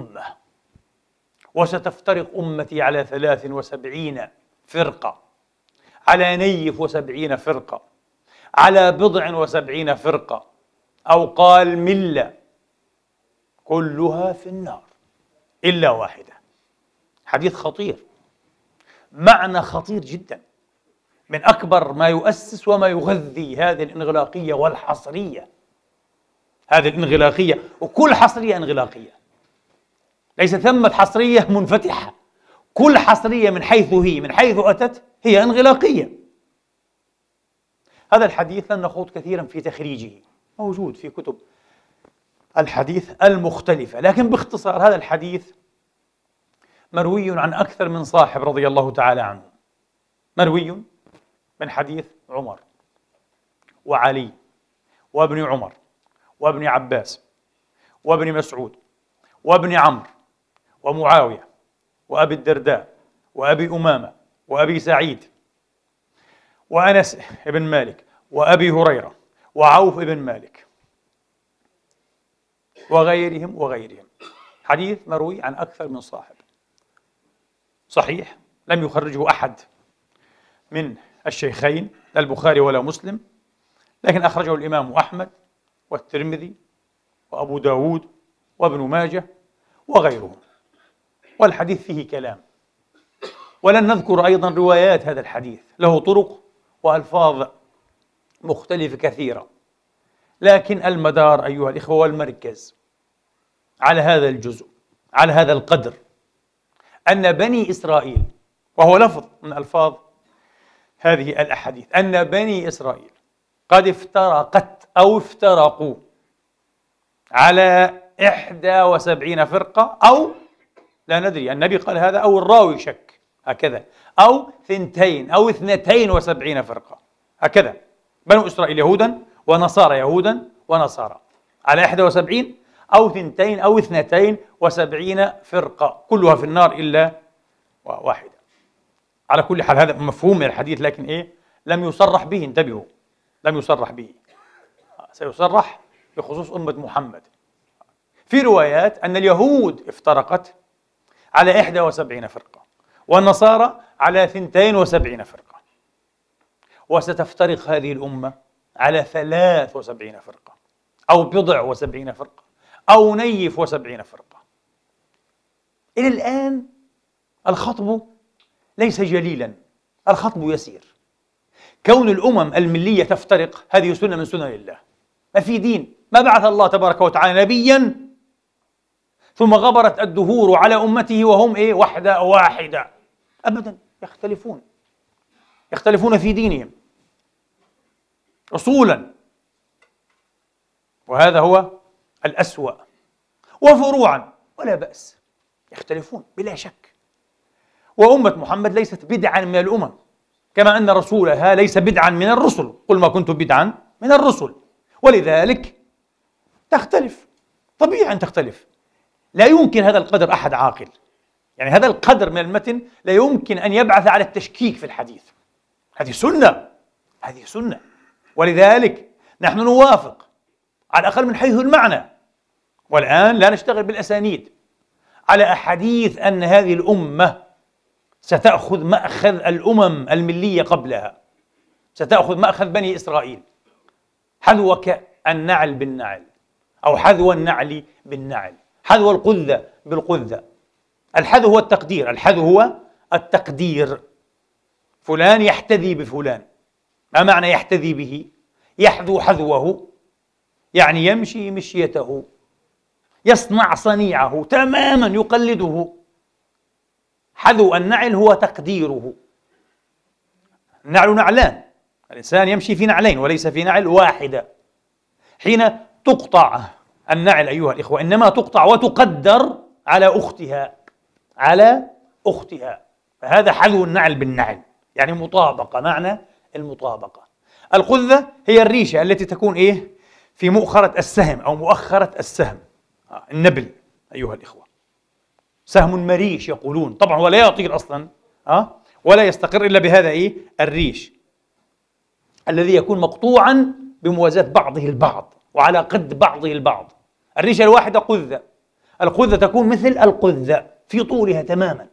أمة وستفترق أمتي على ثلاث وسبعين فرقة على نيف وسبعين فرقة على بضع وسبعين فرقة أو قال ملة كلها في النار إلا واحدة حديث خطير معنى خطير جدا من أكبر ما يؤسس وما يغذي هذه الانغلاقية والحصرية هذه الانغلاقية وكل حصرية انغلاقية ليس ثمة حصرية منفتحة كل حصرية من حيث هي من حيث أتت هي انغلاقية هذا الحديث لن نخوض كثيرا في تخريجه موجود في كتب الحديث المختلفة لكن باختصار هذا الحديث مروي عن أكثر من صاحب رضي الله تعالى عنه مروي من حديث عمر وعلي وابن عمر وابن عباس وابن مسعود وابن عمرو ومعاوية وأبي الدرداء وأبي أمامة وأبي سعيد وأنس بن مالك وأبي هريرة وعوف بن مالك وغيرهم وغيرهم حديث مروي عن أكثر من صاحب صحيح لم يخرجه أحد من الشيخين لا البخاري ولا مسلم لكن أخرجه الإمام أحمد والترمذي وأبو داود وابن ماجه وغيرهم والحديث فيه كلام ولن نذكر أيضا روايات هذا الحديث له طرق وألفاظ مختلفة كثيرة لكن المدار أيها الإخوة والمركز على هذا الجزء على هذا القدر أن بني إسرائيل وهو لفظ من ألفاظ هذه الأحاديث أن بني إسرائيل قد افترقت أو افترقوا على إحدى وسبعين فرقة أو لا ندري النبي قال هذا أو الراوي شك هكذا أو ثنتين أو اثنتين وسبعين فرقة هكذا بنو إسرائيل يهودا ونصارى يهودا ونصارى على 71 أو ثنتين أو اثنتين وسبعين فرقة كلها في النار إلا واحدة على كل حال هذا مفهوم من الحديث لكن إيه لم يصرح به انتبهوا لم يصرح به سيصرح بخصوص أمة محمد في روايات أن اليهود افترقت على 71 فرقة والنصارى على 72 فرقة وستفترق هذه الأمة على 73 فرقة أو بضع وسبعين فرقة أو نيف وسبعين فرقة إلى الآن الخطب ليس جليلا الخطب يسير كون الأمم الملية تفترق هذه سنة من سنن الله ما في دين ما بعث الله تبارك وتعالى نبيا ثم غبرت الدهور على أمته وهم إيه وحدة واحدة أبدا يختلفون يختلفون في دينهم أصولا وهذا هو الأسوأ وفروعا ولا بأس يختلفون بلا شك وأمة محمد ليست بدعا من الأمم كما أن رسولها ليس بدعا من الرسل قل ما كنت بدعا من الرسل ولذلك تختلف طبيعي أن تختلف لا يمكن هذا القدر أحد عاقل يعني هذا القدر من المتن لا يمكن أن يبعث على التشكيك في الحديث هذه سنة هذه سنة ولذلك نحن نوافق على الأقل من حيث المعنى والآن لا نشتغل بالأسانيد على أحاديث أن هذه الأمة ستأخذ مأخذ الأمم الملية قبلها ستأخذ مأخذ بني إسرائيل حذوك النعل بالنعل أو حذو النعل بالنعل حذو القذة بالقذة الحذو هو التقدير الحذو هو التقدير فلان يحتذي بفلان ما معنى يحتذي به يحذو حذوه يعني يمشي مشيته يصنع صنيعه تماما يقلده حذو النعل هو تقديره النعل نعلان الإنسان يمشي في نعلين وليس في نعل واحدة حين تقطع النعل أيها الإخوة إنما تقطع وتقدر على أختها على أختها فهذا حذو النعل بالنعل يعني مطابقة معنى المطابقة القذة هي الريشة التي تكون إيه في مؤخرة السهم أو مؤخرة السهم آه، النبل أيها الإخوة سهم مريش يقولون طبعا هو لا يطير أصلا آه، ولا يستقر إلا بهذا إيه الريش الذي يكون مقطوعا بموازاة بعضه البعض وعلى قد بعضه البعض الريشة الواحدة قذة القذة تكون مثل القذة في طولها تماما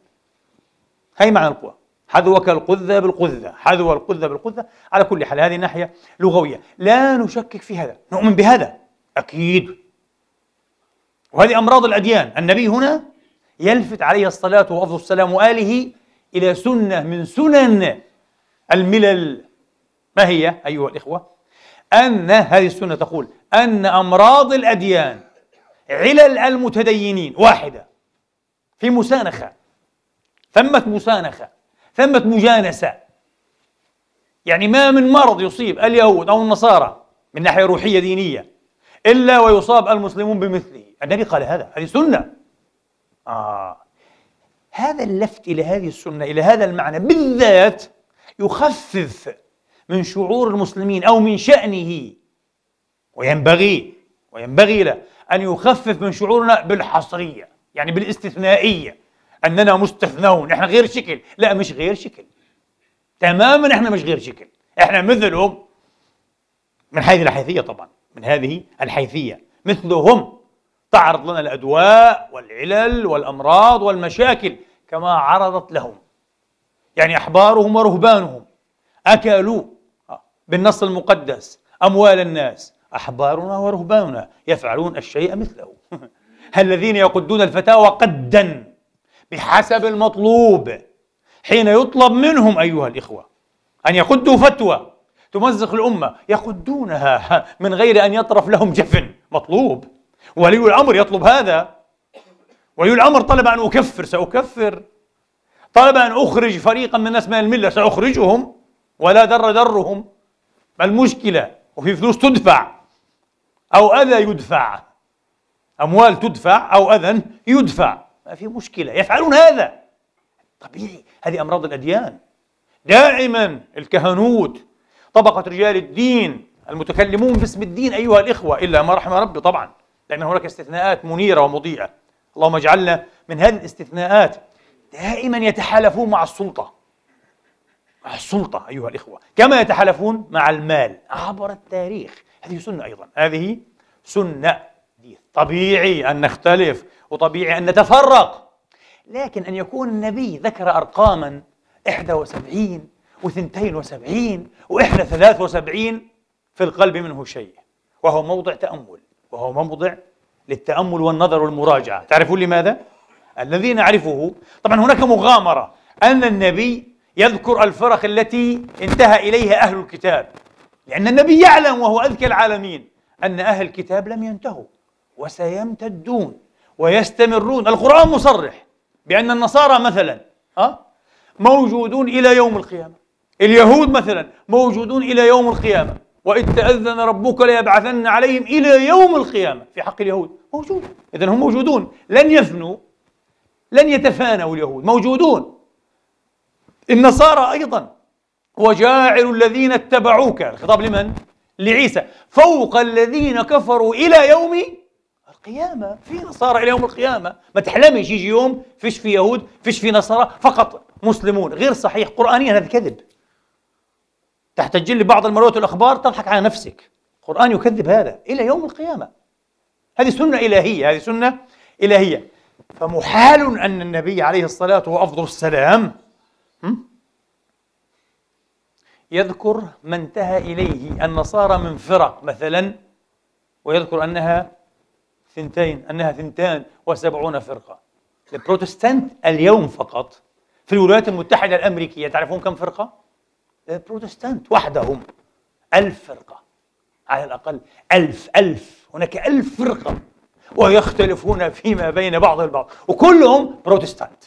هي معنى القوة حذوك القذة بالقذة حذو القذة بالقذة على كل حال هذه ناحية لغوية لا نشكك في هذا نؤمن بهذا أكيد وهذه أمراض الأديان النبي هنا يلفت عليه الصلاة وأفضل السلام وآله إلى سنة من سنن الملل ما هي أيها الإخوة أن هذه السنة تقول أن أمراض الأديان علل المتدينين واحدة في مسانخة ثمة مسانخة ثمة مجانسة يعني ما من مرض يصيب اليهود أو النصارى من ناحية روحية دينية إلا ويصاب المسلمون بمثله النبي قال هذا هذه سنة آه هذا اللفت إلى هذه السنة إلى هذا المعنى بالذات يخفف من شعور المسلمين أو من شأنه وينبغي وينبغي له أن يخفف من شعورنا بالحصرية يعني بالاستثنائية أننا مستثنون إحنا غير شكل لا مش غير شكل تماما إحنا مش غير شكل إحنا مثلهم من هذه الحيثية طبعا من هذه الحيثية مثلهم تعرض لنا الأدواء والعلل والأمراض والمشاكل كما عرضت لهم يعني أحبارهم ورهبانهم أكلوا آه، بالنص المقدس أموال الناس أحبارنا ورهباننا يفعلون الشيء مثله الذين يقدون الفتاوى قدا بحسب المطلوب حين يطلب منهم أيها الإخوة أن يقدوا فتوى تمزق الأمة يقدونها من غير أن يطرف لهم جفن مطلوب ولي الأمر يطلب هذا ولي الأمر طلب أن أكفر سأكفر طلب أن أخرج فريقا من الناس من الملة سأخرجهم ولا در درهم المشكلة وفي فلوس تدفع أو أذى يدفع أموال تدفع أو أذى يدفع ما في مشكلة يفعلون هذا طبيعي هذه أمراض الأديان دائما الكهنوت طبقة رجال الدين المتكلمون باسم الدين أيها الإخوة إلا ما رحم ربي طبعا لأن هناك استثناءات منيرة ومضيئة اللهم اجعلنا من هذه الاستثناءات دائما يتحالفون مع السلطة مع السلطة أيها الإخوة كما يتحالفون مع المال عبر التاريخ هذه سنة أيضا هذه سنة طبيعي أن نختلف وطبيعي أن نتفرق لكن أن يكون النبي ذكر أرقاما 71 و72 ثلاث 73 في القلب منه شيء وهو موضع تأمل وهو موضع للتأمل والنظر والمراجعة تعرفون لماذا؟ الذي نعرفه طبعا هناك مغامرة أن النبي يذكر الفرق التي انتهى إليها أهل الكتاب لأن النبي يعلم وهو أذكى العالمين أن أهل الكتاب لم ينتهوا وسيمتدون ويستمرون القرآن مصرح بأن النصارى مثلا موجودون إلى يوم القيامة اليهود مثلا موجودون إلى يوم القيامة وإذ تأذن ربك ليبعثن عليهم إلى يوم القيامة في حق اليهود موجود إذا هم موجودون لن يفنوا لن يتفانوا اليهود موجودون النصارى أيضا وجاعل الذين اتبعوك الخطاب لمن؟ لعيسى فوق الذين كفروا إلى يوم القيامة في نصارى إلى يوم القيامة ما تحلمش يجي يوم فيش في يهود فيش في نصارى فقط مسلمون غير صحيح قرآنيا هذا كذب تحتجل لبعض بعض المروات والأخبار تضحك على نفسك القرآن يكذب هذا إلى يوم القيامة هذه سنة إلهية هذه سنة إلهية فمحال أن النبي عليه الصلاة أفضل السلام يذكر ما انتهى إليه النصارى من فرق مثلا ويذكر أنها ثنتين أنها ثنتان وسبعون فرقة البروتستانت اليوم فقط في الولايات المتحدة الأمريكية تعرفون كم فرقة؟ البروتستانت وحدهم ألف فرقة على الأقل ألف ألف هناك ألف فرقة ويختلفون فيما بين بعض البعض وكلهم بروتستانت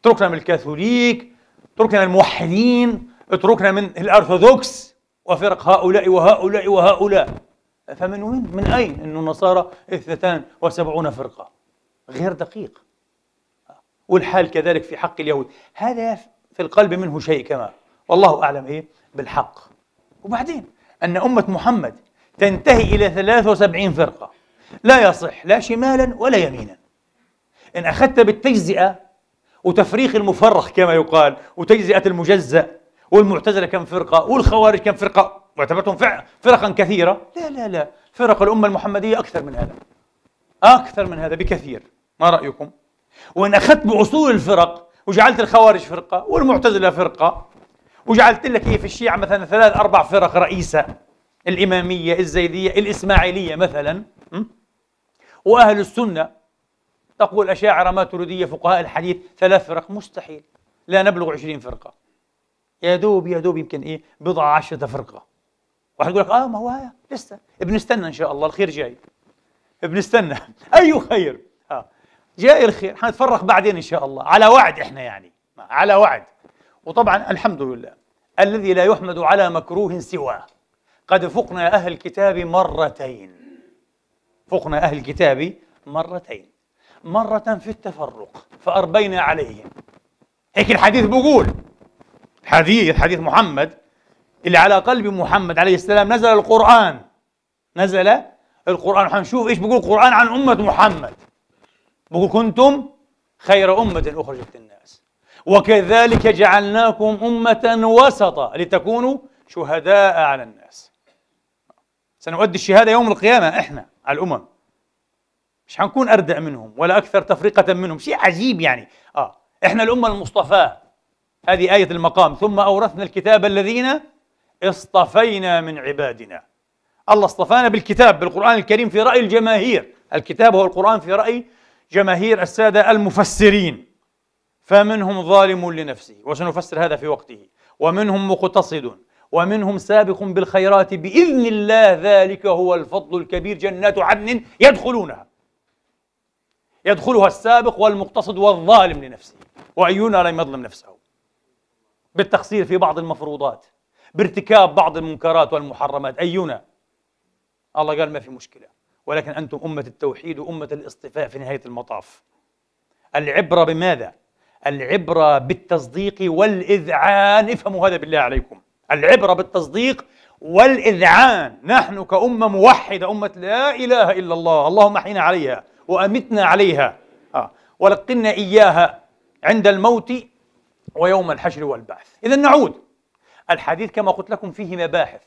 اتركنا من الكاثوليك اتركنا الموحدين اتركنا من الارثوذكس وفرق هؤلاء وهؤلاء وهؤلاء فمن وين من اين ان النصارى اثنتان وسبعون فرقه غير دقيق والحال كذلك في حق اليهود هذا في القلب منه شيء كما والله اعلم ايه بالحق وبعدين ان امه محمد تنتهي الى 73 فرقه لا يصح لا شمالا ولا يمينا ان اخذت بالتجزئه وتفريخ المفرخ كما يقال وتجزئة المجزأ والمعتزلة كم فرقة والخوارج كم فرقة واعتبرتهم فرقا كثيرة لا لا لا فرق الأمة المحمدية أكثر من هذا أكثر من هذا بكثير ما رأيكم؟ وإن أخذت بأصول الفرق وجعلت الخوارج فرقة والمعتزلة فرقة وجعلت لك هي في الشيعة مثلا ثلاث أربع فرق رئيسة الإمامية الزيدية الإسماعيلية مثلا وأهل السنة تقول أشاعرة ما تريدية فقهاء الحديث ثلاث فرق مستحيل لا نبلغ عشرين فرقة يا دوب يا دوب يمكن إيه بضع عشرة فرقة واحد يقول لك آه ما هو هذا لسه بنستنى إن شاء الله الخير جاي بنستنى أي خير آه. جاي الخير حنتفرق بعدين إن شاء الله على وعد إحنا يعني آه، على وعد وطبعا الحمد لله الذي لا يحمد على مكروه سواه قد فقنا أهل الكتاب مرتين فقنا أهل الكتاب مرتين مرة في التفرق فأربينا عليهم هيك الحديث بقول حديث حديث محمد اللي على قلب محمد عليه السلام نزل القرآن نزل القرآن حنشوف ايش بقول القرآن عن أمة محمد بقول كنتم خير أمة أخرجت للناس وكذلك جعلناكم أمة وسطا لتكونوا شهداء على الناس سنؤدي الشهادة يوم القيامة احنا على الأمم مش حنكون اردع منهم ولا اكثر تفرقه منهم شيء عجيب يعني اه احنا الامه المصطفاه هذه ايه المقام ثم اورثنا الكتاب الذين اصطفينا من عبادنا الله اصطفانا بالكتاب بالقران الكريم في راي الجماهير الكتاب هو القران في راي جماهير الساده المفسرين فمنهم ظالم لنفسه وسنفسر هذا في وقته ومنهم مقتصد ومنهم سابق بالخيرات باذن الله ذلك هو الفضل الكبير جنات عدن يدخلونها يدخلها السابق والمقتصد والظالم لنفسه وأينا لم يظلم نفسه بالتقصير في بعض المفروضات بارتكاب بعض المنكرات والمحرمات أينا الله قال ما في مشكلة ولكن أنتم أمة التوحيد وأمة الاصطفاء في نهاية المطاف العبرة بماذا؟ العبرة بالتصديق والإذعان افهموا هذا بالله عليكم العبرة بالتصديق والإذعان نحن كأمة موحدة أمة لا إله إلا الله اللهم أحينا عليها وأمتنا عليها آه ولقنا إياها عند الموت ويوم الحشر والبعث إذا نعود الحديث كما قلت لكم فيه مباحث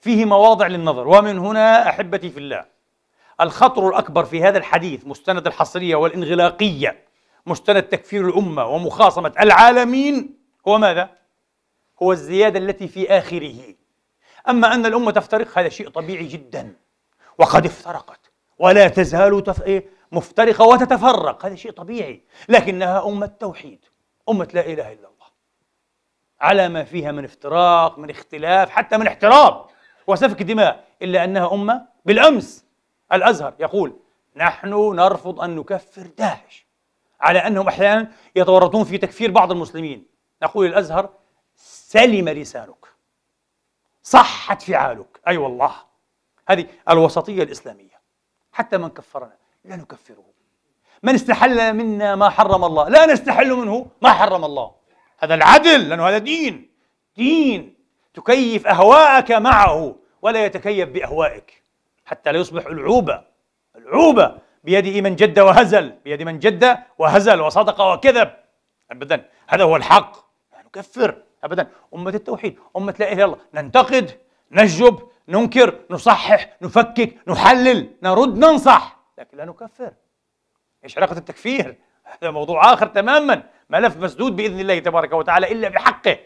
فيه مواضع للنظر ومن هنا أحبتي في الله الخطر الأكبر في هذا الحديث مستند الحصرية والإنغلاقية مستند تكفير الأمة ومخاصمة العالمين هو ماذا؟ هو الزيادة التي في آخره أما أن الأمة تفترق هذا شيء طبيعي جدا وقد افترقت ولا تزال تف... إيه؟ مفترقة وتتفرق هذا شيء طبيعي لكنها أمة توحيد أمة لا إله إلا الله على ما فيها من افتراق من اختلاف حتى من احترام وسفك دماء إلا أنها أمة بالأمس الأزهر يقول نحن نرفض أن نكفر داعش على أنهم أحيانا يتورطون في تكفير بعض المسلمين نقول الأزهر سلم لسانك صحت فعالك أي أيوة والله هذه الوسطية الإسلامية حتى من كفرنا لا نكفره من استحل منا ما حرم الله لا نستحل منه ما حرم الله هذا العدل لأنه هذا دين دين تكيف أهواءك معه ولا يتكيف بأهوائك حتى لا يصبح العوبة العوبة بيد من جد وهزل بيد من جد وهزل وصدق وكذب أبدا هذا هو الحق لا نكفر أبدا أمة التوحيد أمة لا إله إلا الله ننتقد نجب ننكر نصحح نفكك نحلل نرد ننصح لكن لا نكفر ايش علاقه التكفير هذا موضوع اخر تماما ملف مسدود باذن الله تبارك وتعالى الا بحقه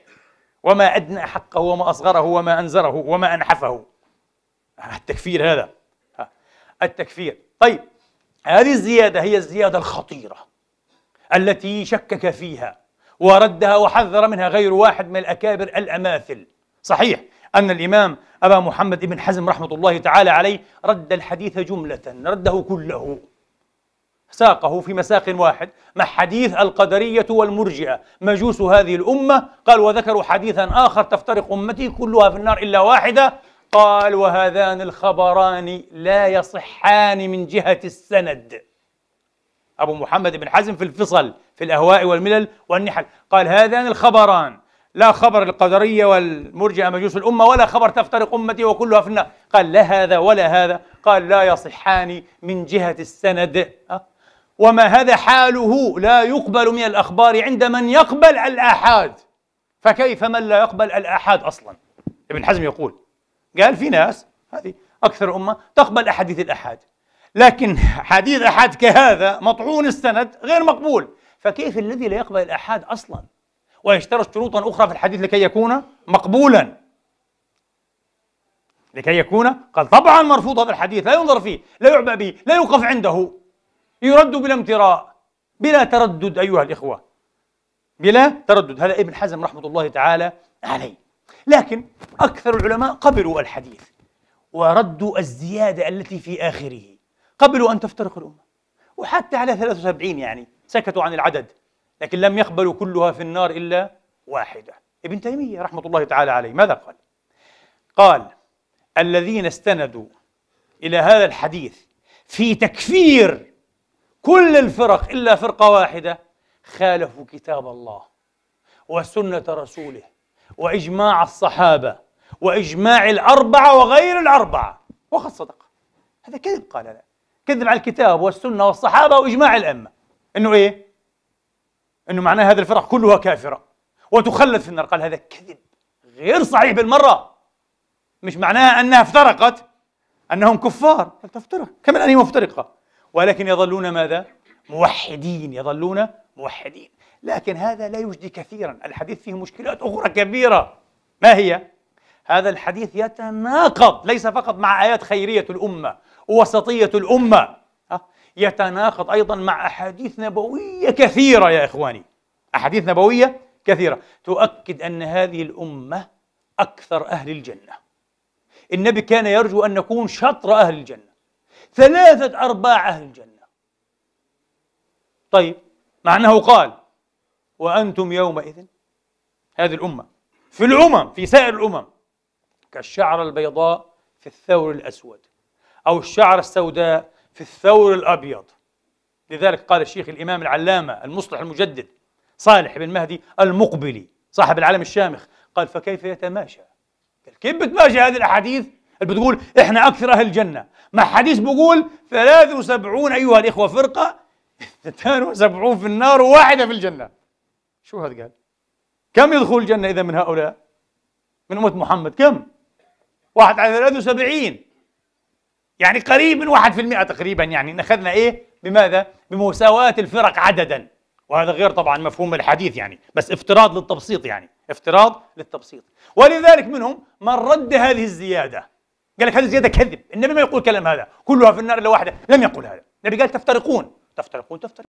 وما ادنى حقه وما اصغره وما انزره وما انحفه آه، التكفير هذا آه، التكفير طيب هذه الزياده هي الزياده الخطيره التي شكك فيها وردها وحذر منها غير واحد من الاكابر الاماثل صحيح أن الإمام أبا محمد بن حزم رحمة الله تعالى عليه رد الحديث جملة رده كله ساقه في مساق واحد مع حديث القدرية والمرجئة مجوس هذه الأمة قال وذكروا حديثا آخر تفترق أمتي كلها في النار إلا واحدة قال وهذان الخبران لا يصحان من جهة السند أبو محمد بن حزم في الفصل في الأهواء والملل والنحل قال هذان الخبران لا خبر القدرية والمرجئة مجوس الأمة ولا خبر تفترق أمتي وكلها في النار قال لا هذا ولا هذا قال لا يصحان من جهة السند أه؟ وما هذا حاله لا يقبل من الأخبار عند من يقبل الآحاد فكيف من لا يقبل الآحاد أصلا ابن حزم يقول قال في ناس هذه أكثر أمة تقبل أحاديث الآحاد لكن حديث أحد كهذا مطعون السند غير مقبول فكيف الذي لا يقبل الآحاد أصلا ويشترط شروطا أخرى في الحديث لكي يكون مقبولا لكي يكون قال طبعا مرفوض هذا الحديث لا ينظر فيه لا يعبأ به لا يوقف عنده يرد بلا امتراء بلا تردد أيها الإخوة بلا تردد هذا ابن حزم رحمة الله تعالى عليه لكن أكثر العلماء قبلوا الحديث وردوا الزيادة التي في آخره قبلوا أن تفترق الأمة وحتى على 73 يعني سكتوا عن العدد لكن لم يقبلوا كلها في النار إلا واحدة ابن تيمية رحمة الله تعالى عليه ماذا قال؟ قال الذين استندوا إلى هذا الحديث في تكفير كل الفرق إلا فرقة واحدة خالفوا كتاب الله وسنة رسوله وإجماع الصحابة وإجماع الأربعة وغير الأربعة وقد صدق هذا كذب قال لا كذب على الكتاب والسنة والصحابة وإجماع الأمة إنه إيه؟ انه معناه هذه الفرق كلها كافره وتخلد في النار قال هذا كذب غير صحيح بالمره مش معناها انها افترقت انهم كفار تفترق كما انهم مفترقه ولكن يظلون ماذا؟ موحدين يظلون موحدين لكن هذا لا يجدي كثيرا الحديث فيه مشكلات اخرى كبيره ما هي؟ هذا الحديث يتناقض ليس فقط مع ايات خيريه الامه ووسطيه الامه يتناقض أيضا مع أحاديث نبوية كثيرة يا إخواني أحاديث نبوية كثيرة تؤكد أن هذه الأمة أكثر أهل الجنة النبي كان يرجو أن نكون شطر أهل الجنة ثلاثة أرباع أهل الجنة طيب مع أنه قال وأنتم يومئذ هذه الأمة في الأمم في سائر الأمم كالشعرة البيضاء في الثور الأسود أو الشعرة السوداء في الثور الأبيض لذلك قال الشيخ الإمام العلامة المصلح المجدد صالح بن مهدي المقبلي صاحب العالم الشامخ قال فكيف يتماشى قال كيف بتماشى هذه الأحاديث اللي بتقول إحنا أكثر أهل الجنة مع حديث بقول 73 أيها الإخوة فرقة 72 في النار وواحدة في الجنة شو هذا قال كم يدخل الجنة إذا من هؤلاء من أمة محمد كم واحد على 73 يعني قريب من 1% تقريبا يعني ان اخذنا ايه بماذا بمساواه الفرق عددا وهذا غير طبعا مفهوم الحديث يعني بس افتراض للتبسيط يعني افتراض للتبسيط ولذلك منهم من رد هذه الزياده قال لك هذه الزياده كذب النبي ما يقول كلام هذا كلها في النار الا واحده لم يقل هذا النبي قال تفترقون تفترقون تفترقون